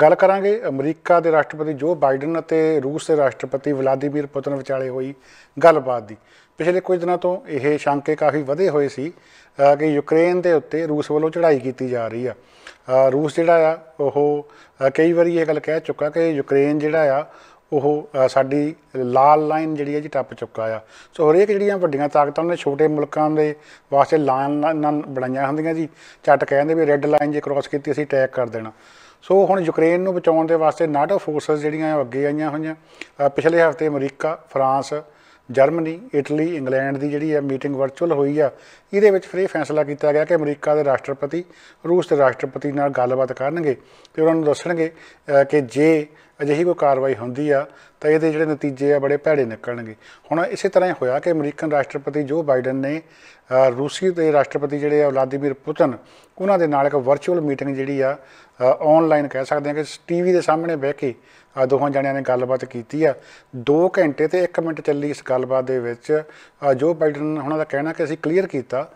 ਗੱਲ ਕਰਾਂਗੇ ਅਮਰੀਕਾ ਦੇ ਰਾਸ਼ਟਰਪਤੀ ਜੋ ਬਾਈਡਨ ਅਤੇ ਰੂਸ ਦੇ ਰਾਸ਼ਟਰਪਤੀ ਵਲਾਦੀਮੀਰ ਪੁਤਿਨ ਵਿਚਾਲੇ ਹੋਈ ਗੱਲਬਾਤ ਦੀ ਪਿਛਲੇ ਕੁਝ ਦਿਨਾਂ ਤੋਂ ਇਹ ਸ਼ੰਕੇ ਕਾਫੀ ਵਧੇ ਹੋਏ ਸੀ ਕਿ ਯੂਕਰੇਨ ਦੇ ਉੱਤੇ ਰੂਸ ਵੱਲੋਂ ਚੜ੍ਹਾਈ ਕੀਤੀ ਜਾ ਰਹੀ ਆ ਰੂਸ ਜਿਹੜਾ ਆ ਉਹ ਕਈ ਵਾਰੀ ਇਹ ਗੱਲ ਕਹਿ ਚੁੱਕਾ ਕਿ ਯੂਕਰੇਨ ਜਿਹੜਾ ਆ ਉਹ ਸਾਡੀ ਲਾਲ ਲਾਈਨ ਜਿਹੜੀ ਹੈ ਜੀ ਟੱਪ ਚੁੱਕਾ ਆ ਸੋ ਹਰੇਕ ਜਿਹੜੀਆਂ ਵੱਡੀਆਂ ਤਾਕਤਾਂ ਨੇ ਛੋਟੇ ਮੁਲਕਾਂ ਦੇ ਵਾਸਤੇ ਲਾਈਨਾਂ ਬਣਾਈਆਂ ਹੁੰਦੀਆਂ ਜੀ ਛੱਟ ਕਹਿੰਦੇ ਵੀ ਰੈੱਡ ਲਾਈਨ ਜੇ ਕ੍ਰੋਸ ਕੀਤੀ ਅਸੀਂ ਅਟੈਕ ਕਰ ਦੇਣਾ ਸੋ ਹੁਣ ਯੂਕਰੇਨ ਨੂੰ ਬਚਾਉਣ ਦੇ ਵਾਸਤੇ ਨਾਟੋ ਫੋਰਸਸ ਜਿਹੜੀਆਂ ਅੱਗੇ ਆਈਆਂ ਹੋਈਆਂ ਪਿਛਲੇ ਹਫਤੇ America France Germany Italy England ਦੀ ਜਿਹੜੀ ਹੈ ਮੀਟਿੰਗ ਵਰਚੁਅਲ ਹੋਈ ਆ ਇਹਦੇ ਵਿੱਚ ਫਿਰ ਇਹ ਫੈਸਲਾ ਕੀਤਾ ਗਿਆ ਕਿ ਅਮਰੀਕਾ ਦੇ ਰਾਸ਼ਟਰਪਤੀ ਰੂਸ ਦੇ ਰਾਸ਼ਟਰਪਤੀ ਨਾਲ ਗੱਲਬਾਤ ਕਰਨਗੇ ਤੇ ਉਹਨਾਂ ਨੂੰ ਦੱਸਣਗੇ ਕਿ ਜੇ ਅਜਿਹੀ ਕੋਈ ਕਾਰਵਾਈ ਹੁੰਦੀ ਆ ਤਾਂ ਇਹਦੇ ਜਿਹੜੇ ਨਤੀਜੇ ਆ ਬੜੇ ਭੈੜੇ ਨਿਕਲਣਗੇ ਹੁਣ ਇਸੇ ਤਰ੍ਹਾਂ ਹੀ ਹੋਇਆ ਕਿ ਅਮਰੀਕਨ ਰਾਸ਼ਟਰਪਤੀ ਜੋ ਬਾਈਡਨ ਨੇ ਰੂਸੀ ਦੇ ਰਾਸ਼ਟਰਪਤੀ ਜਿਹੜੇ ਆ ਵਲਾਦੀਮੀਰ ਪੁਤਨ ਉਹਨਾਂ ਦੇ ਨਾਲ ਇੱਕ ਵਰਚੁਅਲ ਮੀਟਿੰਗ ਜਿਹੜੀ ਆ ਆਨਲਾਈਨ ਕਹਿ ਸਕਦੇ ਆ ਕਿ ਟੀਵੀ ਦੇ ਸਾਹਮਣੇ ਬਹਿ ਕੇ ਦੋਹਾਂ ਜਣਿਆਂ ਨੇ ਗੱਲਬਾਤ ਕੀਤੀ ਆ 2 ਘੰਟੇ ਤੇ 1 ਮਿੰਟ ਚੱਲੀ ਇਸ ਗੱਲਬਾਤ ਦੇ ਵਿੱਚ ਜੋ ਬਾਈਡਨ ਉਹਨਾਂ ਦਾ ਕਹਿਣਾ ਕਿ ਅਸੀਂ ਕਲੀਅਰ ਕੀਤਾ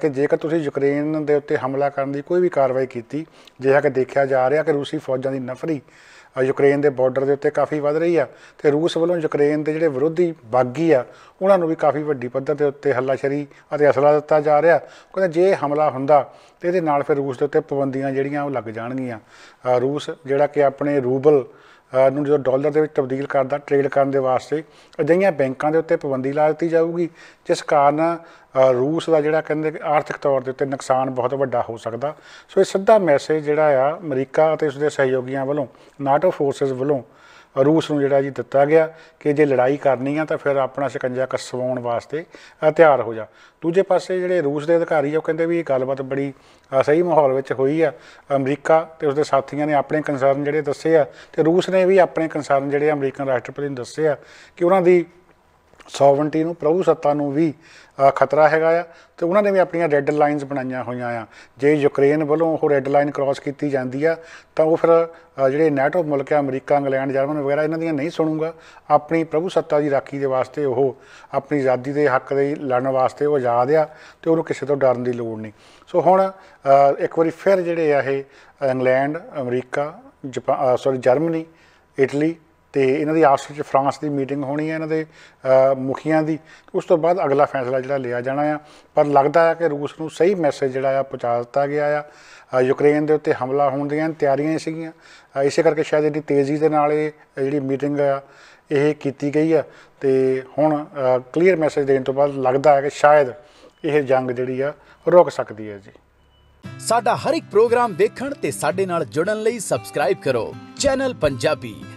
ਕਿ ਜੇਕਰ ਤੁਸੀਂ ਯੂਕਰੇਨ ਦੇ ਉੱਤੇ ਹਮਲਾ ਕਰਨ ਦੀ ਕੋਈ ਵੀ ਕਾਰਵਾਈ ਕੀਤੀ ਜਿਹਾ ਕਿ ਦੇਖਿਆ ਜਾ ਰਿਹਾ ਕਿ ਰੂਸੀ ਫੌਜਾਂ ਦੀ ਨਫਰੀ ਯੂਕਰੇਨ ਦੇ ਬਾਰਡਰ ਦੇ ਉੱਤੇ ਕਾਫੀ ਵੱਧ ਰਹੀ ਆ ਤੇ ਰੂਸ ਵੱਲੋਂ ਯੂਕਰੇਨ ਦੇ ਜਿਹੜੇ ਵਿਰੋਧੀ ਬਾਗੀ ਆ ਉਹਨਾਂ ਨੂੰ ਵੀ ਕਾਫੀ ਵੱਡੀ ਪੱਧਰ ਦੇ ਉੱਤੇ ਹੱਲਾਸ਼ੇਰੀ ਅਤੇ ਅਸਲਾ ਦਿੱਤਾ ਜਾ ਰਿਹਾ ਕਹਿੰਦੇ ਜੇ ਹਮਲਾ ਹੁੰਦਾ ਤੇ ਇਹਦੇ ਨਾਲ ਫਿਰ ਰੂਸ ਦੇ ਉੱਤੇ ਪਾਬੰਦੀਆਂ ਜਿਹੜੀਆਂ ਉਹ ਲੱਗ ਜਾਣਗੀਆਂ ਰੂਸ ਜਿਹੜਾ ਕਿ ਆਪਣੇ ਰੂਬਲ ਨੂੰ ਜਦੋਂ ਡਾਲਰ ਦੇ ਵਿੱਚ ਤਬਦੀਲ ਕਰਦਾ ਟ੍ਰੇਡ ਕਰਨ ਦੇ ਵਾਸਤੇ ਅਜਿਹੀਆਂ ਬੈਂਕਾਂ ਦੇ ਉੱਤੇ ਪਾਬੰਦੀ ਲਾ ਦਿੱਤੀ ਜਾਊਗੀ ਜਿਸ ਕਾਰਨ ਰੂਸ ਦਾ ਜਿਹੜਾ ਕਹਿੰਦੇ ਆਰਥਿਕ ਤੌਰ ਦੇ ਉੱਤੇ ਨੁਕਸਾਨ ਬਹੁਤ ਵੱਡਾ ਹੋ ਸਕਦਾ ਸੋ ਇਹ ਸਿੱਧਾ ਮੈਸੇਜ ਜਿਹੜਾ ਆ ਅਮਰੀਕਾ ਅਤੇ ਉਸ ਦੇ ਸਹਿਯੋਗੀਆਂ ਵੱਲੋਂ ਨਾਟੋ ਫੋਰਸਸ ਵੱਲੋਂ ਰੂਸ ਨੂੰ ਜਿਹੜਾ ਜੀ ਦਿੱਤਾ ਗਿਆ ਕਿ ਜੇ ਲੜਾਈ ਕਰਨੀ ਆ ਤਾਂ ਫਿਰ ਆਪਣਾ ਸ਼ਿਕੰਜਾ ਕਸਵਾਉਣ ਵਾਸਤੇ ਤਿਆਰ ਹੋ ਜਾ ਦੂਜੇ ਪਾਸੇ ਜਿਹੜੇ ਰੂਸ ਦੇ ਅਧਿਕਾਰੀ ਉਹ ਕਹਿੰਦੇ ਵੀ ਇਹ ਗੱਲਬਾਤ ਬੜੀ ਸਹੀ ਮਾਹੌਲ ਵਿੱਚ ਹੋਈ ਆ ਅਮਰੀਕਾ ਤੇ ਉਸਦੇ ਸਾਥੀਆਂ ਨੇ ਆਪਣੇ ਕੰਸਰਨ ਜਿਹੜੇ ਦੱਸੇ ਆ ਤੇ ਰੂਸ ਨੇ ਵੀ ਆਪਣੇ ਕੰਸਰਨ ਜਿਹੜੇ ਅਮਰੀਕਨ ਰਾਸ਼ਟਰਪਤੀ ਨੂੰ ਦੱਸੇ ਆ ਕਿ ਉਹਨਾਂ ਦੀ ਸੋਵਰਨਟੀ ਨੂੰ ਪ੍ਰਭੂ ਸੱਤਾ ਨੂੰ ਵੀ ਖਤਰਾ ਹੈਗਾ ਆ ਤੇ ਉਹਨਾਂ ਨੇ ਵੀ ਆਪਣੀਆਂ ਰੈੱਡ ਲਾਈਨਸ ਬਣਾਈਆਂ ਹੋਈਆਂ ਆ ਜੇ ਯੂਕਰੇਨ ਵੱਲੋਂ ਉਹ ਰੈੱਡ ਲਾਈਨ ਕ੍ਰਾਸ ਕੀਤੀ ਜਾਂਦੀ ਆ ਤਾਂ ਉਹ ਫਿਰ ਜਿਹੜੇ ਨੈਟੋ ਮੁਲਕ ਆ ਅਮਰੀਕਾ ਇੰਗਲੈਂਡ ਜਰਮਨ ਵਗੈਰਾ ਇਹਨਾਂ ਦੀਆਂ ਨਹੀਂ ਸੁਣੂਗਾ ਆਪਣੀ ਪ੍ਰਭੂ ਸੱਤਾ ਦੀ ਰਾਖੀ ਦੇ ਵਾਸਤੇ ਉਹ ਆਪਣੀ ਆਜ਼ਾਦੀ ਦੇ ਹੱਕ ਦੇ ਲੜਨ ਵਾਸਤੇ ਉਹ ਆਜ਼ਾਦ ਆ ਤੇ ਉਹਨੂੰ ਕਿਸੇ ਤੋਂ ਡਰਨ ਦੀ ਲੋੜ ਨਹੀਂ ਸੋ ਹੁਣ ਇੱਕ ਵਾਰੀ ਫਿਰ ਜਿਹੜੇ ਆ ਇਹ England America Japan sorry Germany Italy ਤੇ ਇਹਨਾਂ ਦੀ ਆਪਸ ਵਿੱਚ ਫਰਾਂਸ ਦੀ ਮੀਟਿੰਗ ਹੋਣੀ ਹੈ ਇਹਨਾਂ ਦੇ ਮੁਖੀਆਂ ਦੀ ਉਸ ਤੋਂ ਬਾਅਦ ਅਗਲਾ ਫੈਸਲਾ ਜਿਹੜਾ ਲਿਆ ਜਾਣਾ ਆ ਪਰ ਲੱਗਦਾ ਹੈ ਕਿ ਰੂਸ ਨੂੰ ਸਹੀ ਮੈਸੇਜ ਜਿਹੜਾ ਆ ਪਹੁੰਚਾ ਦਿੱਤਾ ਗਿਆ ਆ ਯੂਕਰੇਨ ਦੇ ਉੱਤੇ ਹਮਲਾ ਹੋਣ ਦੀਆਂ ਤਿਆਰੀਆਂ ਸੀਗੀਆਂ ਇਸੇ ਕਰਕੇ ਸ਼ਾਇਦ ਇਹਦੀ ਤੇਜ਼ੀ ਦੇ ਨਾਲ ਇਹ ਜਿਹੜੀ ਮੀਟਿੰਗ ਆ ਇਹ ਕੀਤੀ ਗਈ ਆ ਤੇ ਹੁਣ ਕਲੀਅਰ ਮੈਸੇਜ ਦੇਣ ਤੋਂ ਬਾਅਦ ਲੱਗਦਾ ਹੈ ਕਿ ਸ਼ਾਇਦ ਇਹ ਜੰਗ ਜਿਹੜੀ ਆ ਰੁਕ ਸਕਦੀ ਹੈ ਜੀ ਸਾਡਾ ਹਰ ਇੱਕ ਪ੍ਰੋਗਰਾਮ ਵੇਖਣ ਤੇ ਸਾਡੇ ਨਾਲ ਜੁੜਨ ਲਈ ਸਬਸਕ੍ਰਾਈਬ ਕਰੋ ਚੈਨਲ ਪੰਜਾਬੀ